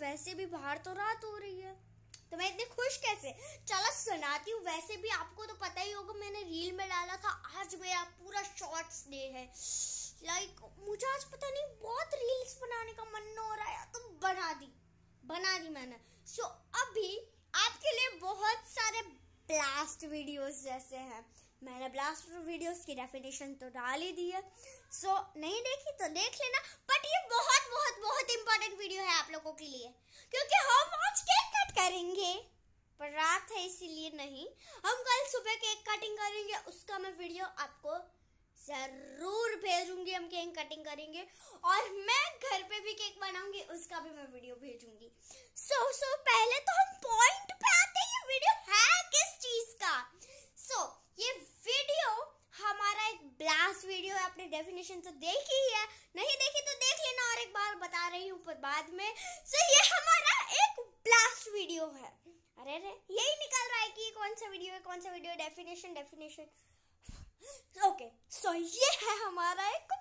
वैसे भी बाहर तो रात हो रही है तो मैं इतनी खुश कैसे चलो सुनाती हूँ वैसे भी आपको तो पता ही होगा मैंने रील में डाला था आज मेरा पूरा शॉर्ट्स डे है लाइक मुझे आज पता नहीं बहुत रील्स बनाने का मन हो रहा है तो बना दी बना दी मैंने सो so, अभी आपके लिए बहुत सारे ब्लास्ट वीडियोस जैसे हैं मैंने ब्लास्ट वीडियोस की डेफिनेशन तो डाल ही दी है सो so, नहीं देखी तो देख लेना बट ये बहुत बहुत बहुत इम्पोर्टेंट वीडियो है आप लोगों के लिए क्योंकि हम आज केक कट करेंगे पर रात है इसीलिए नहीं हम कल सुबह केक कटिंग करेंगे उसका मैं वीडियो आपको जरूर भेजूंगी हम केक कटिंग करेंगे और मैं घर पे भी केक बनाऊंगी उसका भी मैं वीडियो भेजूंगी सो सो so, रही हूँ पर बाद में सो so, ये हमारा एक ब्लास्ट वीडियो है अरे अरे यही निकल रहा है कि कौन सा वीडियो है कौन सा video definition definition okay so ये है हमारा एक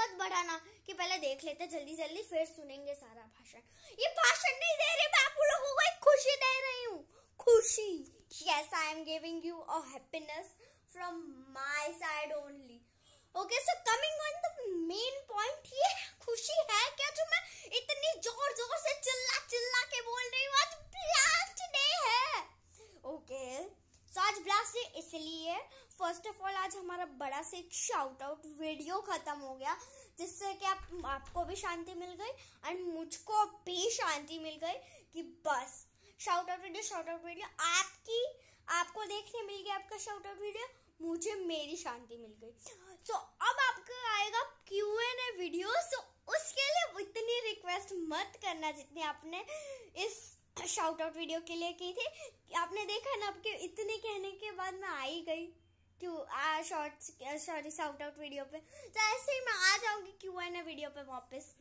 मत बढ़ाना कि पहले देख लेते जल्दी जल्दी फिर सुनेंगे सारा भाषण ये भाषण नहीं दे रहे मैं आप लोगों को एक खुशी दे रही हूँ खुशी yes I am giving you a happiness from my side only okay so coming on the main point बड़ा से इसलिए फर्स्ट ऑफ ऑल आज हमारा बड़ा से एक शाउट आउट वीडियो खत्म हो गया जिससे कि आप आपको भी शांति मिल गई एंड मुझको भी शांति मिल गई कि बस shout out video shout out video आपकी आपको देखने मिल गया आपका शाउट आउट वीडियो मुझे मेरी शांति मिल गई सो so, अब आपका आएगा Q N A video so so, उसके लिए इतनी रिक्वेस्ट मत करना जितनी आपने इस शाउट आउट वीडियो के लिए की थी आपने देखा ना आपके इतने कहने के बाद मैं आई गई Q shorts sorry shout out video पे तो ऐसे ही मैं आ जाऊंगी है ना वीडियो पे वापस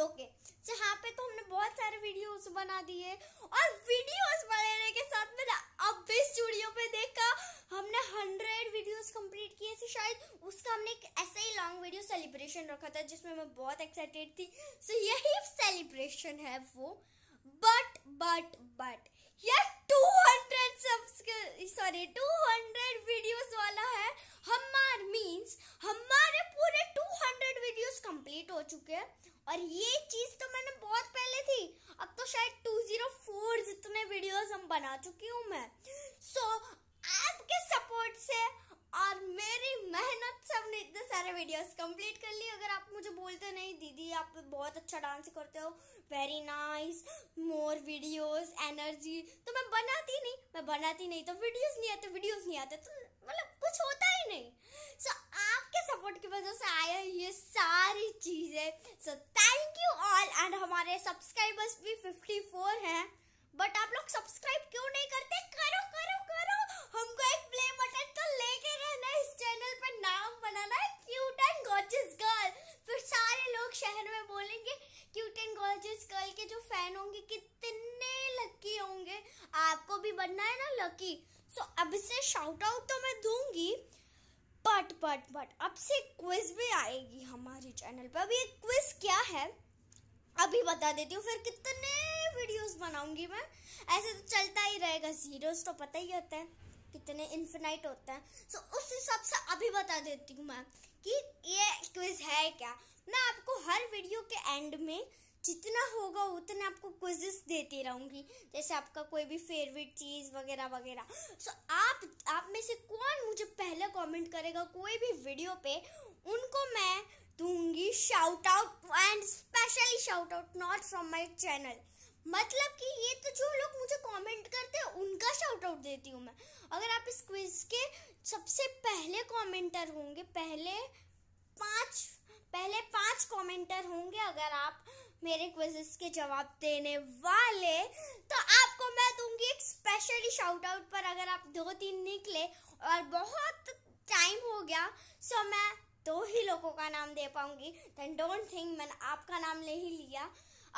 ओके okay. जहाँ पे तो हमने बहुत सारे वीडियोस बना दिए और वीडियोस बनाने के साथ मैंने अब भी स्टूडियो पे देखा हमने हंड्रेड वीडियोस कंप्लीट किए थे शायद उसका हमने एक ऐसे ही लॉन्ग वीडियो सेलिब्रेशन रखा था जिसमें मैं बहुत एक्साइटेड थी सो so, यही सेलिब्रेशन है वो बट but, but यार 200 सब्सक्राइब सॉरी 200 वीडियोस वाला है हमार मींस हमारे पूरे 200 वीडियोस कंप्लीट हो चुके हैं और ये चीज तो मैंने बहुत पहले थी अब तो शायद 204 जितने वीडियोस हम बना चुकी हूँ मैं सो so, आपके सपोर्ट से और मेरी मेहनत सबने इतने सारे वीडियोस कंप्लीट कर आप मुझे बोलते नहीं दीदी आप बहुत अच्छा डांस करते हो very nice more videos energy तो मैं बनाती नहीं मैं बनाती नहीं तो वीडियोस नहीं आते वीडियोस नहीं आते तो मतलब कुछ होता ही नहीं सो so, आपके सपोर्ट की वजह से आया ये सारी चीज़ें so thank you all and हमारे सब्सक्राइबर्स भी फिफ्टी फोर हैं बट आप लोग सब्सक्राइब क्यों नहीं करते करो करो करो हमको एक प्ले बटन तो लेके रहना इस चैनल पर नाम बनाना है क्यूट एंड गॉर्जियस गर्ल फिर तो सारे लोग शहर में बोलेंगे क्यूट एंड गॉर्जियस गर्ल के जो फैन होंगे कितने लकी होंगे आपको भी बनना है ना लकी सो अब से शाउट आउट तो मैं दूंगी बट बट बट अब से क्विज भी आएगी हमारे चैनल पर अभी क्विज क्या है अभी बता देती हूँ फिर कितने वीडियोस बनाऊंगी मैं ऐसे तो चलता ही रहेगा जीरोस तो पता ही होता है कितने इन्फिनाइट होता है सो so, उस हिसाब से अभी बता देती हूँ मैं कि ये क्विज है क्या मैं आपको हर वीडियो के एंड में जितना होगा उतना आपको क्विजेस देती रहूँगी जैसे आपका कोई भी फेवरेट चीज़ वगैरह वगैरह सो so, आप आप में से कौन मुझे पहले कमेंट करेगा कोई भी वीडियो पे उनको मैं दूंगी shout out and specially shout out not from my channel मतलब कि ये तो जो लोग मुझे कमेंट करते हैं उनका शाउट आउट देती हूँ मैं अगर आप इस क्विज के सबसे पहले कमेंटर होंगे पहले पांच पहले पांच कमेंटर होंगे अगर आप मेरे क्विजेस के जवाब देने वाले तो आपको मैं दूंगी एक स्पेशली शाउट आउट पर अगर आप दो तीन निकले और बहुत टाइम हो गया सो मैं दो ही लोगों का नाम दे पाऊंगी देन डोंट थिंक मैंने आपका नाम नहीं लिया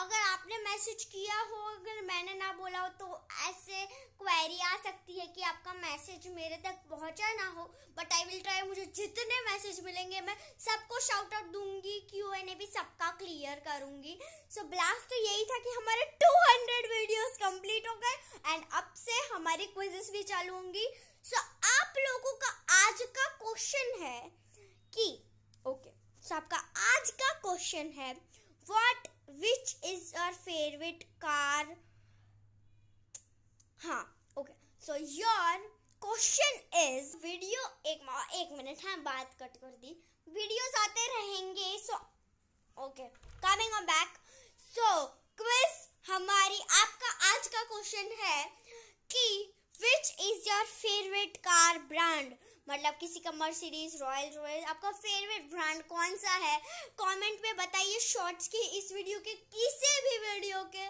अगर आपने मैसेज किया हो अगर मैंने ना बोला हो तो ऐसे क्वेरी आ सकती है कि आपका मैसेज मेरे तक पहुंचा ना हो बट आई विल ट्राई मुझे जितने मैसेज मिलेंगे मैं सबको शाउट आउट दूंगी क्यू एन भी सबका क्लियर करूंगी सो so, ब्लास्ट तो यही था कि हमारे 200 वीडियोस कंप्लीट हो गए एंड अब से हमारी क्विजेस भी चालू होंगी सो so, आप लोगों का आज का क्वेश्चन है कि ओके okay, सो so आपका आज का क्वेश्चन है what which is your favourite car हाँ okay so your question is video एक एक मिनट हाँ बात कट कर दी वीडियोस आते रहेंगे so okay coming on back so quiz हमारी आपका आज का क्वेश्चन है कि which is your favourite car brand मतलब किसी का मर्सिडीज रॉयल रॉयल आपका फेवरेट ब्रांड कौन सा है कमेंट में बताइए शॉर्ट्स की इस वीडियो के किसी भी वीडियो के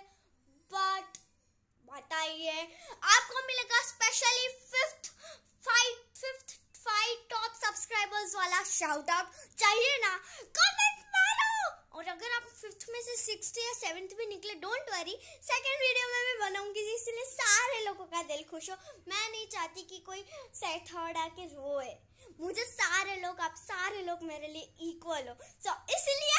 बट बताइए आपको मिलेगा specially fifth five fifth five top subscribers वाला शाउट आउट चाहिए ना कमेंट मारो और अगर से सिक्सथ या सेवन्थ भी निकले डोंट वरी सेकंड वीडियो में मैं बनाऊंगी इसलिए सारे लोगों का दिल खुश हो मैं नहीं चाहती कि कोई थर्ड आके रोए मुझे सारे लोग आप सारे लोग मेरे लिए इक्वल हो सो so, इसलिए